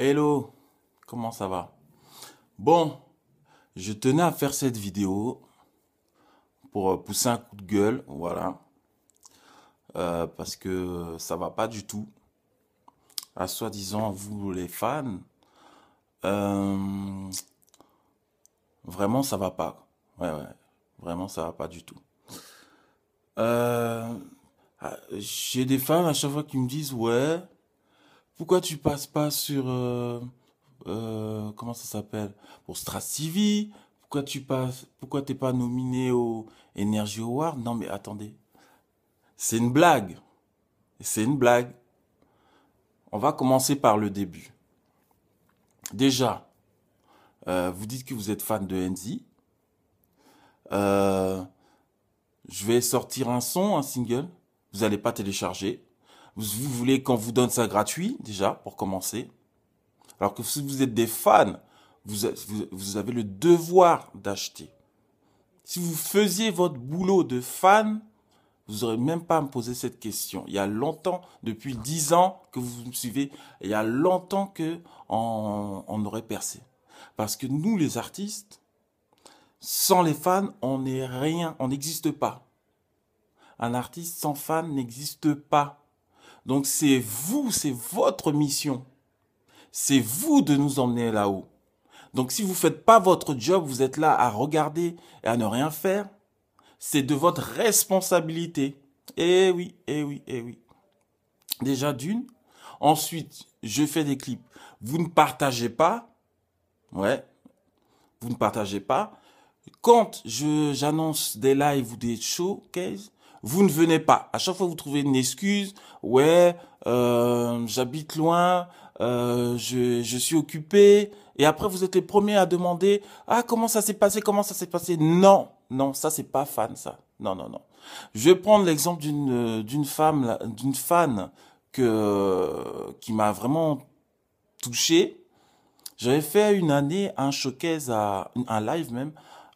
Hello, comment ça va Bon, je tenais à faire cette vidéo pour euh, pousser un coup de gueule, voilà. Euh, parce que ça va pas du tout. À ah, soi-disant, vous les fans, euh, vraiment ça va pas. Ouais, ouais, vraiment ça va pas du tout. Ah, j'ai des fans à chaque fois qui me disent, ouais, pourquoi tu passes pas sur euh, euh, comment ça s'appelle pour Strassivie pourquoi tu passes pourquoi t'es pas nominé au Energy Award non mais attendez c'est une blague c'est une blague on va commencer par le début déjà euh, vous dites que vous êtes fan de NZ. je vais sortir un son un single vous n'allez pas télécharger vous, voulez qu'on vous donne ça gratuit, déjà, pour commencer. Alors que si vous êtes des fans, vous, avez le devoir d'acheter. Si vous faisiez votre boulot de fan, vous n'aurez même pas à me poser cette question. Il y a longtemps, depuis dix ans que vous me suivez, il y a longtemps que on, aurait percé. Parce que nous, les artistes, sans les fans, on n'est rien, on n'existe pas. Un artiste sans fan n'existe pas. Donc c'est vous, c'est votre mission. C'est vous de nous emmener là-haut. Donc si vous ne faites pas votre job, vous êtes là à regarder et à ne rien faire. C'est de votre responsabilité. Eh oui, eh oui, eh oui. Déjà d'une. Ensuite, je fais des clips. Vous ne partagez pas. Ouais. Vous ne partagez pas. Quand je, j'annonce des lives ou des showcases, vous ne venez pas. À chaque fois, vous trouvez une excuse. Ouais, euh, j'habite loin, euh, je, je suis occupé. Et après, vous êtes les premiers à demander, ah, comment ça s'est passé, comment ça s'est passé. Non, non, ça, c'est pas fan, ça. Non, non, non. Je vais prendre l'exemple d'une euh, d'une femme, d'une fan que qui m'a vraiment touché. J'avais fait une année un showcase à un live même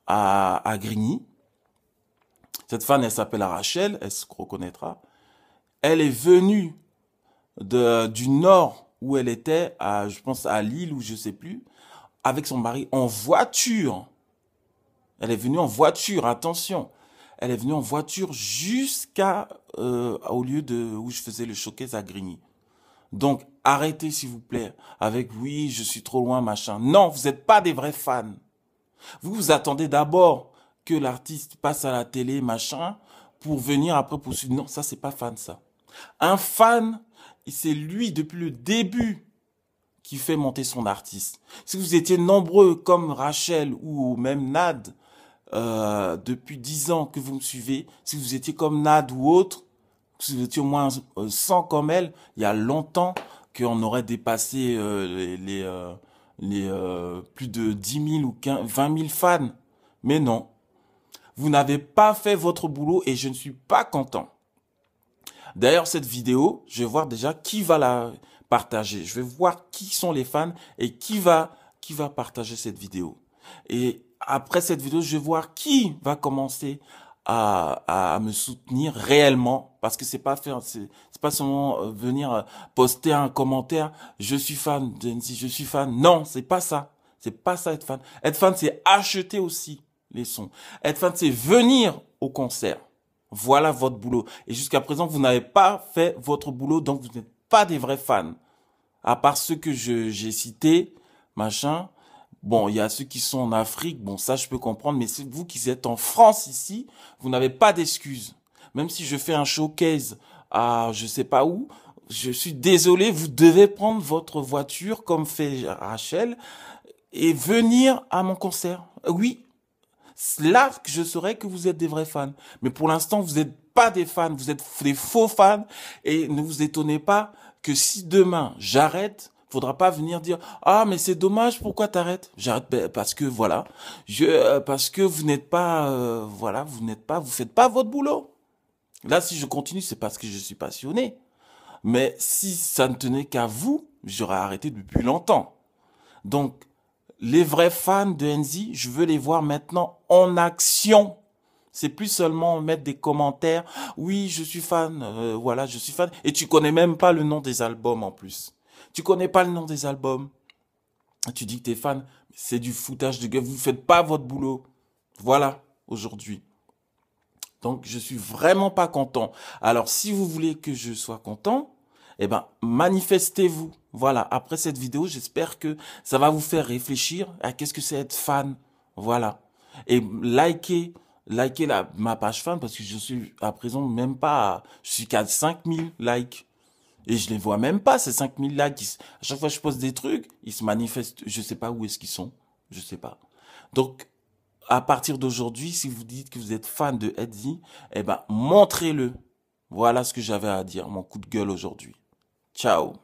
à à Grigny cette femme, elle s'appelle Rachel, elle se reconnaîtra. Elle est venue du nord où elle était, à, je pense à Lille ou je sais plus, avec son mari en voiture. Elle est venue en voiture, attention. Elle est venue en voiture jusqu'à euh, au lieu de où je faisais le showcase à Grigny. Donc arrêtez s'il vous plaît avec oui, je suis trop loin machin. Non, vous n'êtes pas des vrais fans. Vous vous attendez d'abord que l'artiste passe à la télé, machin, pour venir après suivre. Non, ça, c'est pas fan, ça. Un fan, c'est lui depuis le début qui fait monter son artiste. Si vous étiez nombreux comme Rachel ou même Nad, euh, depuis dix ans que vous me suivez, si vous étiez comme Nad ou autre, si vous étiez au moins 100 euh, comme elle, il y a longtemps qu'on aurait dépassé euh, les, plus de 10 000 ou 15, 20 000 fans. Mais non, vous n'avez pas fait votre boulot et je ne suis pas content. D'ailleurs, cette vidéo, je vais voir déjà qui va la partager. Je vais voir qui sont les fans et qui va, qui va partager cette vidéo. Et après cette vidéo, je vais voir qui va commencer à, à me soutenir réellement parce que c'est pas faire c'est pas seulement euh, venir euh, poster un commentaire je suis fan si je suis fan non c'est pas ça c'est pas ça être fan être fan c'est acheter aussi les sons. Être fan, c'est venir au concert. Voilà votre boulot. Et jusqu'à présent, vous n'avez pas fait votre boulot, donc vous n'êtes pas des vrais fans. À part ceux que j'ai cités, machin. Bon, il y a ceux qui sont en Afrique, bon ça je peux comprendre, mais c'est vous qui êtes en France ici, vous n'avez pas d'excuses. Même si je fais un showcase à je sais pas où, je suis désolé, vous devez prendre votre voiture comme fait Rachel et venir à mon concert. Oui, là je saurais que vous êtes des vrais fans. Mais pour l'instant, vous n'êtes pas des fans, vous êtes des faux fans. Et ne vous étonnez pas que si demain j'arrête, faudra pas venir dire ah mais c'est dommage pourquoi t'arrêtes j'arrête ben, parce que voilà je euh, parce que vous n'êtes pas euh, voilà vous n'êtes pas vous faites pas votre boulot là si je continue c'est parce que je suis passionné mais si ça ne tenait qu'à vous j'aurais arrêté depuis longtemps donc les vrais fans de Enzi, je veux les voir maintenant en action. C'est plus seulement mettre des commentaires. Oui, je suis fan. Euh, voilà, je suis fan. Et tu connais même pas le nom des albums en plus. Tu connais pas le nom des albums. Tu dis que t'es fan. C'est du foutage de gueule. Vous faites pas votre boulot. Voilà, aujourd'hui. Donc, je suis vraiment pas content. Alors, si vous voulez que je sois content, eh ben, manifestez-vous. Voilà, après cette vidéo, j'espère que ça va vous faire réfléchir à qu'est-ce que c'est être fan. Voilà. Et likez, likez ma page fan parce que je suis à présent même pas, je suis qu'à 5000 likes. Et je les vois même pas, ces 5000 likes. à chaque fois que je poste des trucs, ils se manifestent. Je sais pas où est-ce qu'ils sont. Je sais pas. Donc, à partir d'aujourd'hui, si vous dites que vous êtes fan de Eddie, eh ben, montrez-le. Voilà ce que j'avais à dire, mon coup de gueule aujourd'hui. Ciao